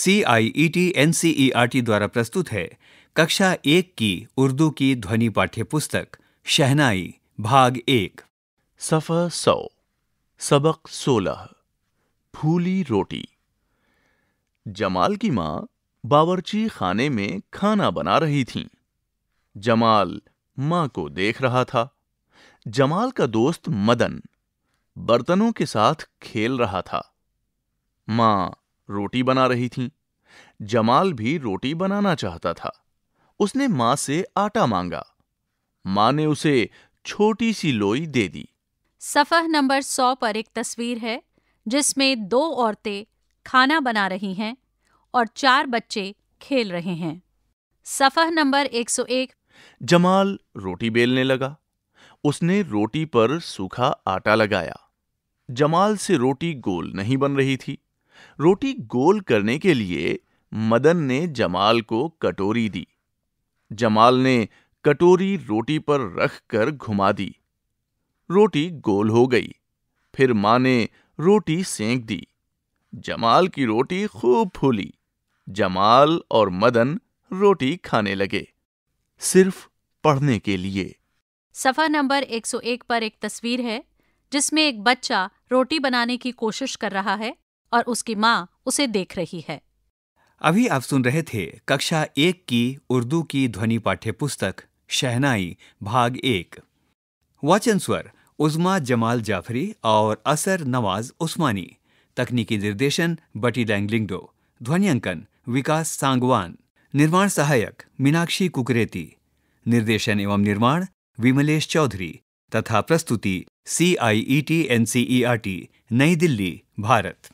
C I E T N C E R T द्वारा प्रस्तुत है कक्षा एक की उर्दू की ध्वनि पाठ्य पुस्तक शहनाई भाग एक सफ़ा सौ सबक सोलह फूली रोटी जमाल की माँ बावर्ची खाने में खाना बना रही थीं। जमाल माँ को देख रहा था जमाल का दोस्त मदन बर्तनों के साथ खेल रहा था माँ रोटी बना रही थीं। जमाल भी रोटी बनाना चाहता था उसने मां से आटा मांगा मां ने उसे छोटी सी लोई दे दी सफह नंबर सौ पर एक तस्वीर है जिसमें दो औरतें खाना बना रही हैं और चार बच्चे खेल रहे हैं सफह नंबर 101 जमाल रोटी बेलने लगा उसने रोटी पर सूखा आटा लगाया जमाल से रोटी गोल नहीं बन रही थी रोटी गोल करने के लिए मदन ने जमाल को कटोरी दी जमाल ने कटोरी रोटी पर रख कर घुमा दी रोटी गोल हो गई फिर मां ने रोटी सेंक दी जमाल की रोटी खूब फूली जमाल और मदन रोटी खाने लगे सिर्फ पढ़ने के लिए सफा नंबर 101 पर एक तस्वीर है जिसमें एक बच्चा रोटी बनाने की कोशिश कर रहा है और उसकी माँ उसे देख रही है अभी आप सुन रहे थे कक्षा एक की उर्दू की ध्वनि पाठ्य पुस्तक शहनाई भाग एक वाचन स्वर उजमा जमाल जाफरी और असर नवाज उस्मानी तकनीकी निर्देशन बटी डैंगलिंगडो ध्वनियांकन विकास सांगवान निर्माण सहायक मीनाक्षी कुकरेती निर्देशन एवं निर्माण विमलेश चौधरी तथा प्रस्तुति C I E T N C E R T Nai Delhi Bharat